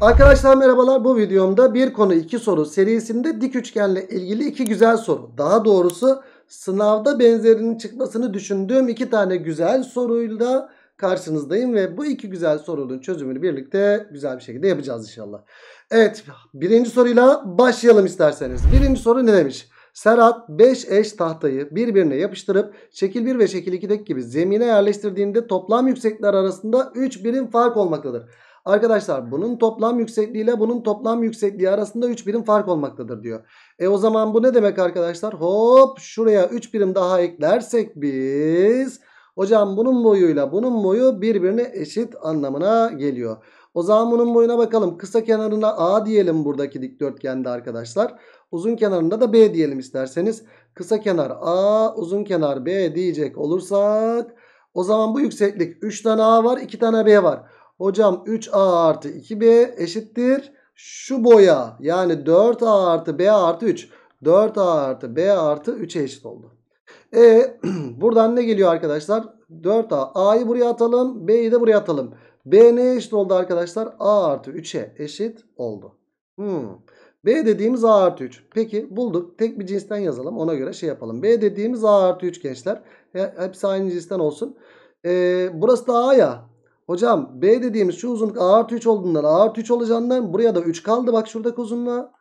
Arkadaşlar merhabalar bu videomda bir konu iki soru serisinde dik üçgenle ilgili iki güzel soru. Daha doğrusu sınavda benzerinin çıkmasını düşündüğüm iki tane güzel soruyla karşınızdayım. Ve bu iki güzel sorunun çözümünü birlikte güzel bir şekilde yapacağız inşallah. Evet birinci soruyla başlayalım isterseniz. Birinci soru ne demiş? Serhat 5 eş tahtayı birbirine yapıştırıp şekil 1 ve şekil 2'deki gibi zemine yerleştirdiğinde toplam yüksekler arasında 3 birim fark olmaktadır. Arkadaşlar bunun toplam yüksekliği ile bunun toplam yüksekliği arasında 3 birim fark olmaktadır diyor. E o zaman bu ne demek arkadaşlar? Hop şuraya 3 birim daha eklersek biz... Hocam bunun boyuyla bunun boyu birbirine eşit anlamına geliyor. O zaman bunun boyuna bakalım. Kısa kenarına A diyelim buradaki dikdörtgende arkadaşlar. Uzun kenarında da B diyelim isterseniz. Kısa kenar A, uzun kenar B diyecek olursak o zaman bu yükseklik 3 tane A var, 2 tane B var. Hocam 3A artı 2B eşittir. Şu boya yani 4A artı B artı 3. 4A artı B artı 3'e eşit oldu. E buradan ne geliyor arkadaşlar? 4A. A'yı buraya atalım. B'yi de buraya atalım. B neye eşit oldu arkadaşlar? A artı 3'e eşit oldu. Hmm. B dediğimiz A artı 3. Peki bulduk. Tek bir cinsten yazalım. Ona göre şey yapalım. B dediğimiz A artı 3 gençler. Hepsi aynı cinsten olsun. Ee, burası da A ya. Hocam B dediğimiz şu uzunluk A artı 3 olduğundan A artı 3 olacağından buraya da 3 kaldı. Bak şuradaki uzunluğa.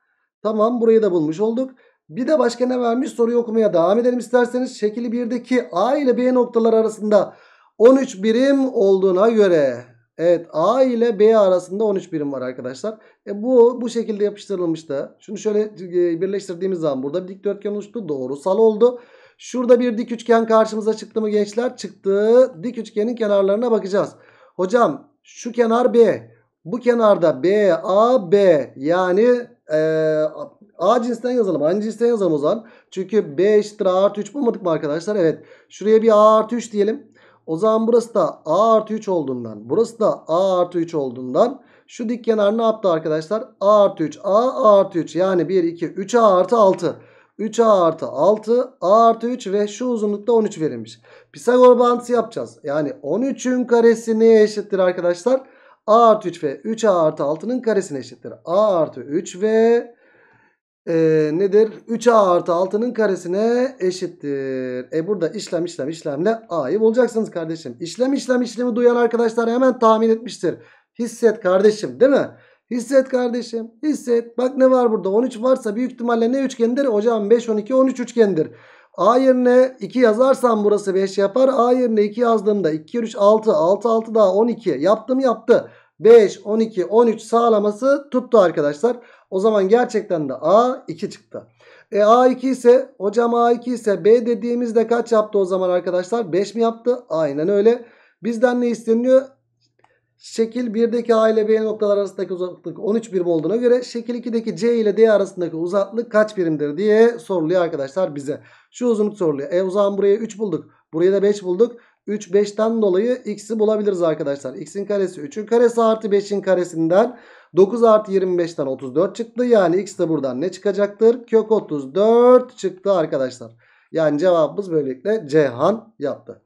Tamam burayı da bulmuş olduk. Bir de başka ne vermiş soruyu okumaya devam edelim isterseniz. Şekil 1'deki A ile B noktalar arasında 13 birim olduğuna göre. Evet A ile B arasında 13 birim var arkadaşlar. E bu bu şekilde yapıştırılmış da. Şunu şöyle e, birleştirdiğimiz zaman burada bir dikdörtgen oluştu. Doğrusal oldu. Şurada bir dik üçgen karşımıza çıktı mı gençler? Çıktı. Dik üçgenin kenarlarına bakacağız. Hocam şu kenar B. Bu kenarda B, A, B yani e, A cinsten yazalım. Aynı cinsten yazalım o zaman. Çünkü B eşittir A artı 3 bulmadık mı arkadaşlar? Evet. Şuraya bir A artı 3 diyelim. O zaman burası da A artı 3 olduğundan. Burası da A artı 3 olduğundan. Şu dik kenar ne yaptı arkadaşlar? A artı 3. A, A artı 3. Yani 1, 2, 3 A artı 6. 3a artı 6 a artı 3 ve şu uzunlukta 13 verilmiş. Pisagor bağıntısı yapacağız. Yani 13'ün karesi neye eşittir arkadaşlar? a artı 3 ve 3a artı 6'nın karesine eşittir. a artı 3 ve e, nedir? 3a artı 6'nın karesine eşittir. E burada işlem işlem işlemle a'yı bulacaksınız kardeşim. İşlem işlem işlemi duyan arkadaşlar hemen tahmin etmiştir. Hisset kardeşim değil mi? Hisset kardeşim hisset. Bak ne var burada 13 varsa büyük ihtimalle ne üçgendir? Hocam 5 12 13 üçgendir. A yerine 2 yazarsam burası 5 yapar. A yerine 2 yazdığımda 2 kere 3 6 6 6 daha 12 yaptım yaptı. 5 12 13 sağlaması tuttu arkadaşlar. O zaman gerçekten de A 2 çıktı. E A2 ise hocam A2 ise B dediğimizde kaç yaptı o zaman arkadaşlar? 5 mi yaptı? Aynen öyle. Bizden ne isteniyor? Şekil 1'deki A ile B noktalar arasındaki uzaklık 13 birim olduğuna göre şekil 2'deki C ile D arasındaki uzaklık kaç birimdir diye soruluyor arkadaşlar bize. Şu uzunluk soruluyor. E o zaman buraya 3 bulduk. Buraya da 5 bulduk. 3 5'ten dolayı x'i bulabiliriz arkadaşlar. x'in karesi 3'ün karesi artı 5'in karesinden 9 artı 25'ten 34 çıktı. Yani x de buradan ne çıkacaktır? Kök 34 çıktı arkadaşlar. Yani cevabımız böylelikle Cihan yaptı.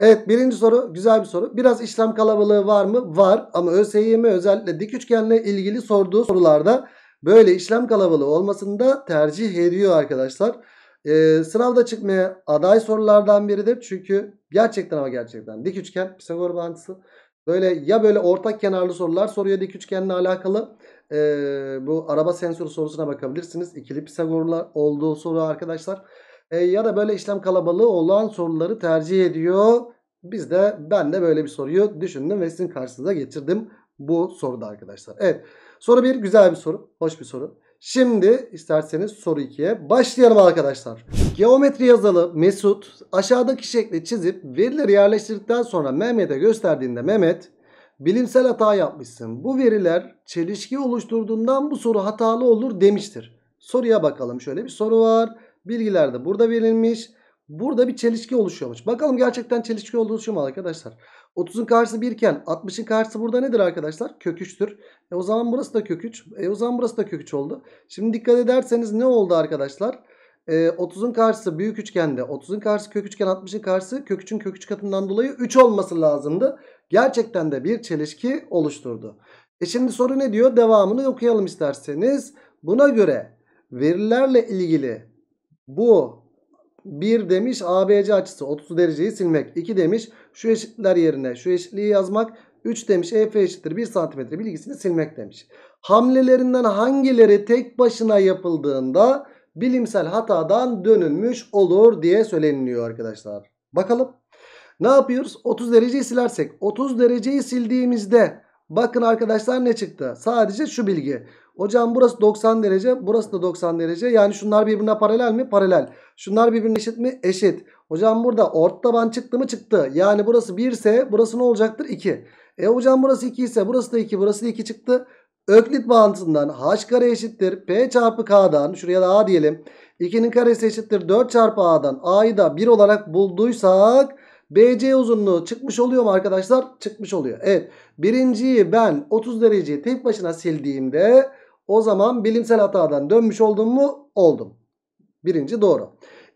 Evet birinci soru güzel bir soru. Biraz işlem kalabalığı var mı? Var ama ÖSYM özellikle dik üçgenle ilgili sorduğu sorularda böyle işlem kalabalığı olmasını da tercih ediyor arkadaşlar. Ee, sınavda çıkmaya aday sorulardan biridir. Çünkü gerçekten ama gerçekten dik üçgen Pisagor bağıntısı. Böyle ya böyle ortak kenarlı sorular soruyor dik üçgenle alakalı. Ee, bu araba sensörü sorusuna bakabilirsiniz. İkili Pisagorlar olduğu soru arkadaşlar. E, ya da böyle işlem kalabalığı olan soruları tercih ediyor. Biz de ben de böyle bir soruyu düşündüm ve sizin karşınıza getirdim bu soruda arkadaşlar. Evet soru bir güzel bir soru. Hoş bir soru. Şimdi isterseniz soru 2'ye başlayalım arkadaşlar. Geometri yazılı Mesut aşağıdaki şekli çizip verileri yerleştirdikten sonra Mehmet'e gösterdiğinde Mehmet bilimsel hata yapmışsın. Bu veriler çelişki oluşturduğundan bu soru hatalı olur demiştir. Soruya bakalım şöyle bir soru var. Bilgiler de burada verilmiş. Burada bir çelişki oluşuyormuş. Bakalım gerçekten çelişki oluşuyor mu arkadaşlar? 30'un karşısı 1 iken 60'ın karşısı burada nedir arkadaşlar? Kök 3'tür. E o zaman burası da kök 3. E o zaman burası da kök 3 oldu. Şimdi dikkat ederseniz ne oldu arkadaşlar? E, 30'un karşısı büyük üçgende. 30'un karşısı kök üçgen 60'ın karşısı kök 3'ün kök 3 katından dolayı 3 olması lazımdı. Gerçekten de bir çelişki oluşturdu. E şimdi soru ne diyor? Devamını okuyalım isterseniz. Buna göre verilerle ilgili bu 1 demiş ABC açısı 30 dereceyi silmek. 2 demiş şu eşitler yerine şu eşitliği yazmak. 3 demiş EF eşittir 1 santimetre bilgisini silmek demiş. Hamlelerinden hangileri tek başına yapıldığında bilimsel hatadan dönülmüş olur diye söyleniliyor arkadaşlar. Bakalım. Ne yapıyoruz? 30 dereceyi silersek. 30 dereceyi sildiğimizde bakın arkadaşlar ne çıktı? Sadece şu bilgi. Hocam burası 90 derece. Burası da 90 derece. Yani şunlar birbirine paralel mi? Paralel. Şunlar birbirine eşit mi? Eşit. Hocam burada ort taban çıktı mı? Çıktı. Yani burası 1 ise burası ne olacaktır? 2. E hocam burası 2 ise burası da 2. Burası da 2 çıktı. Öklit bağıntısından h kare eşittir. P çarpı k'dan şuraya da a diyelim. 2'nin karesi eşittir 4 çarpı a'dan. a'yı da 1 olarak bulduysak BC uzunluğu çıkmış oluyor mu arkadaşlar? Çıkmış oluyor. Evet. Birinciyi ben 30 dereceyi tek başına sildiğimde o zaman bilimsel hatadan dönmüş oldum mu? Oldum. Birinci doğru.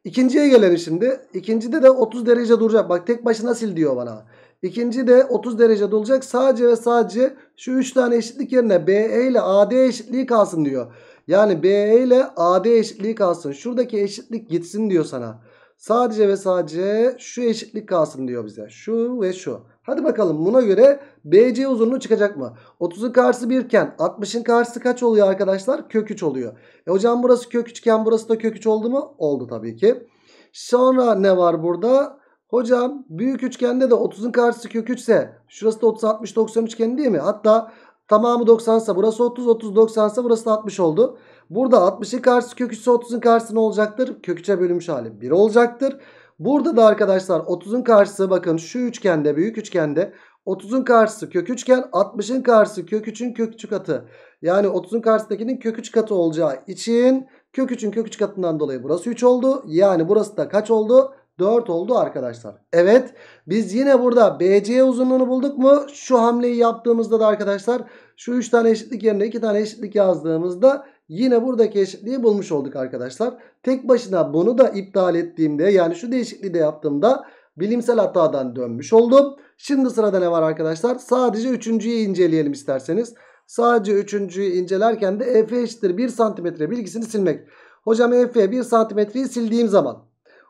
İkinciye gelelim şimdi. İkincide de 30 derece duracak. Bak tek başına sil diyor bana. İkinci de 30 derece dolacak. Sadece ve sadece şu 3 tane eşitlik yerine BE ile AD eşitliği kalsın diyor. Yani BE ile AD eşitliği kalsın. Şuradaki eşitlik gitsin diyor sana. Sadece ve sadece şu eşitlik kalsın diyor bize. Şu ve şu. Hadi bakalım buna göre BC uzunluğu çıkacak mı? 30'un karşısı 1 iken 60'ın karşısı kaç oluyor arkadaşlar? Kök 3 oluyor. E hocam burası kök 3 iken burası da kök 3 oldu mu? Oldu tabii ki. Sonra ne var burada? Hocam büyük üçgende de 30'un karşısı kök 3 ise şurası da 30 60 90 üçgeni değil mi? Hatta tamamı 90 ise burası 30 30 90 ise burası da 60 oldu. Burada 60'ın karşısı kök 3 ise 30'un karşısı ne olacaktır? Kök 3'e bölünmüş hali 1 olacaktır. Burada da arkadaşlar 30'un karşısı bakın şu üçgende büyük üçgende 30'un karşısı kök üçgen 60'ın karşısı kök 3'ün kök 3 katı. Yani 30'un karşısındakinin kök 3 katı olacağı için kök 3'ün kök 3 katından dolayı burası 3 oldu. Yani burası da kaç oldu? 4 oldu arkadaşlar. Evet biz yine burada BC uzunluğunu bulduk mu? Şu hamleyi yaptığımızda da arkadaşlar şu 3 tane eşitlik yerine 2 tane eşitlik yazdığımızda Yine buradaki eşitliği bulmuş olduk arkadaşlar. Tek başına bunu da iptal ettiğimde yani şu değişikliği de yaptığımda bilimsel hatadan dönmüş oldum. Şimdi sırada ne var arkadaşlar? Sadece üçüncüyü inceleyelim isterseniz. Sadece üçüncüyü incelerken de EF eşittir 1 santimetre bilgisini silmek. Hocam EF 1 santimetreyi sildiğim zaman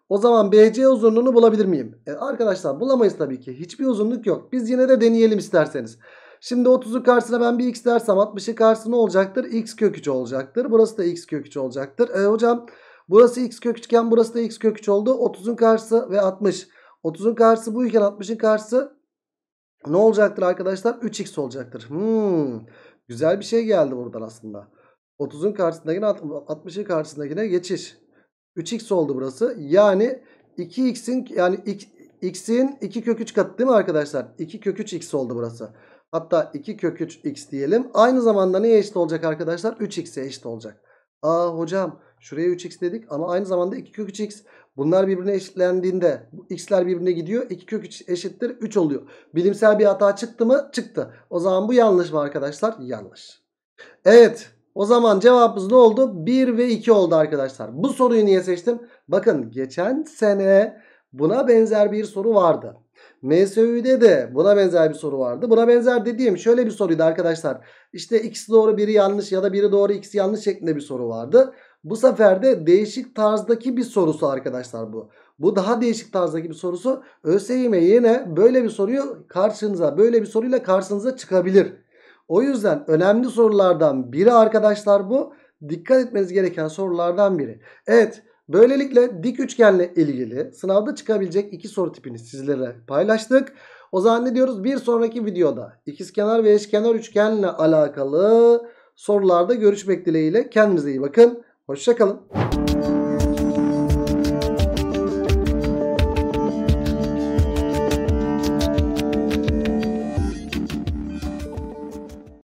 o zaman BC uzunluğunu bulabilir miyim? E arkadaşlar bulamayız tabii ki. Hiçbir uzunluk yok. Biz yine de deneyelim isterseniz. Şimdi 30'un karşısına ben bir x dersem 60'ı karşısına olacaktır? x kök 3 olacaktır. Burası da x kök 3 olacaktır. E, hocam burası x kök 3 iken burası da x kök 3 oldu. 30'un karşısı ve 60. 30'un karşısı bu iken 60'ın karşısı ne olacaktır arkadaşlar? 3x olacaktır. Hmm. Güzel bir şey geldi buradan aslında. 30'un karşısındakine 60'ın karşısındakine geçiş. 3x oldu burası. Yani 2x'in yani x'in 2 kök 3 katı değil mi arkadaşlar? 2 kök 3x oldu burası. Hatta 2 kök 3 x diyelim. Aynı zamanda neye eşit olacak arkadaşlar? 3x'e eşit olacak. Aa hocam şuraya 3x dedik ama aynı zamanda 2 kök 3x. Bunlar birbirine eşitlendiğinde bu x'ler birbirine gidiyor. 2 kök 3 eşittir 3 oluyor. Bilimsel bir hata çıktı mı? Çıktı. O zaman bu yanlış mı arkadaşlar? Yanlış. Evet o zaman cevabımız ne oldu? 1 ve 2 oldu arkadaşlar. Bu soruyu niye seçtim? Bakın geçen sene buna benzer bir soru vardı. MSÜ'de de buna benzer bir soru vardı. Buna benzer dediğim şöyle bir soruydu arkadaşlar. İşte x doğru biri yanlış ya da biri doğru x yanlış şeklinde bir soru vardı. Bu sefer de değişik tarzdaki bir sorusu arkadaşlar bu. Bu daha değişik tarzdaki bir sorusu. ÖSYM yine böyle bir soruyu karşınıza böyle bir soruyla karşınıza çıkabilir. O yüzden önemli sorulardan biri arkadaşlar bu. Dikkat etmeniz gereken sorulardan biri. Evet Böylelikle dik üçgenle ilgili sınavda çıkabilecek iki soru tipini sizlere paylaştık. O zaman ne diyoruz? Bir sonraki videoda ikizkenar ve eşkenar üçgenle alakalı sorularda görüşmek dileğiyle. Kendinize iyi bakın. Hoşçakalın.